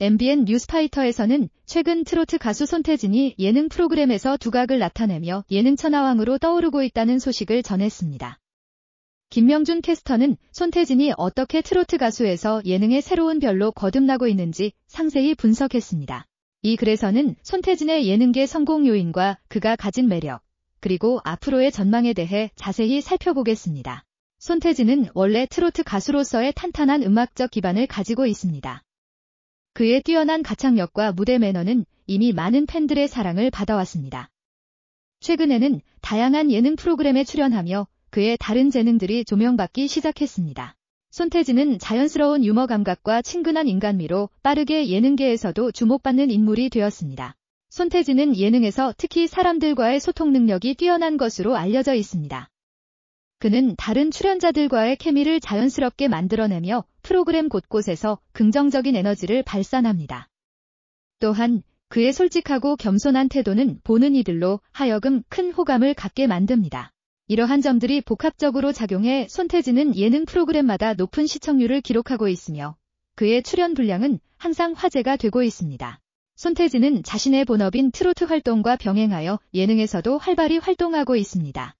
MBN 뉴스파이터에서는 최근 트로트 가수 손태진이 예능 프로그램에서 두각을 나타내며 예능 천하왕으로 떠오르고 있다는 소식을 전했습니다. 김명준 캐스터는 손태진이 어떻게 트로트 가수에서 예능의 새로운 별로 거듭나고 있는지 상세히 분석했습니다. 이 글에서는 손태진의 예능계 성공 요인과 그가 가진 매력, 그리고 앞으로의 전망에 대해 자세히 살펴보겠습니다. 손태진은 원래 트로트 가수로서의 탄탄한 음악적 기반을 가지고 있습니다. 그의 뛰어난 가창력과 무대 매너는 이미 많은 팬들의 사랑을 받아왔습니다. 최근에는 다양한 예능 프로그램에 출연하며 그의 다른 재능들이 조명받기 시작했습니다. 손태진은 자연스러운 유머 감각과 친근한 인간미로 빠르게 예능계에서도 주목받는 인물이 되었습니다. 손태진은 예능에서 특히 사람들과의 소통 능력이 뛰어난 것으로 알려져 있습니다. 그는 다른 출연자들과의 케미를 자연스럽게 만들어내며 프로그램 곳곳에서 긍정적인 에너지를 발산합니다. 또한 그의 솔직하고 겸손한 태도는 보는 이들로 하여금 큰 호감을 갖게 만듭니다. 이러한 점들이 복합적으로 작용해 손태진은 예능 프로그램마다 높은 시청률을 기록하고 있으며 그의 출연 분량은 항상 화제가 되고 있습니다. 손태진은 자신의 본업인 트로트 활동과 병행하여 예능에서도 활발히 활동하고 있습니다.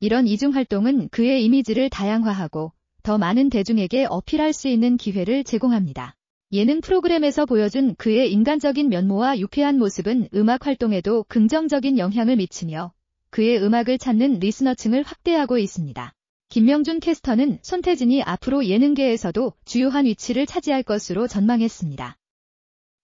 이런 이중 활동은 그의 이미지를 다양화하고 더 많은 대중에게 어필할 수 있는 기회를 제공합니다. 예능 프로그램에서 보여준 그의 인간적인 면모와 유쾌한 모습은 음악 활동에도 긍정적인 영향을 미치며 그의 음악을 찾는 리스너층을 확대하고 있습니다. 김명준 캐스터는 손태진이 앞으로 예능계에서도 주요한 위치를 차지할 것으로 전망했습니다.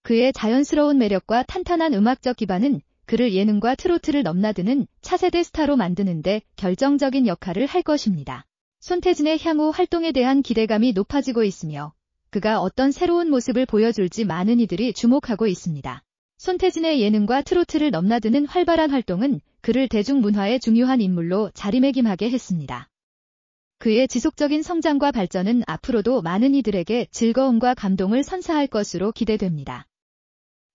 그의 자연스러운 매력과 탄탄한 음악적 기반은 그를 예능과 트로트를 넘나드는 차세대 스타로 만드는데 결정적인 역할을 할 것입니다. 손태진의 향후 활동에 대한 기대감이 높아지고 있으며 그가 어떤 새로운 모습을 보여줄지 많은 이들이 주목하고 있습니다. 손태진의 예능과 트로트를 넘나드는 활발한 활동은 그를 대중문화의 중요한 인물로 자리매김하게 했습니다. 그의 지속적인 성장과 발전은 앞으로도 많은 이들에게 즐거움과 감동을 선사할 것으로 기대됩니다.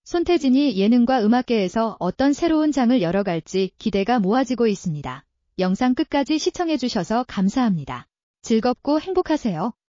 손태진이 예능과 음악계에서 어떤 새로운 장을 열어갈지 기대가 모아지고 있습니다. 영상 끝까지 시청해주셔서 감사합니다. 즐겁고 행복하세요.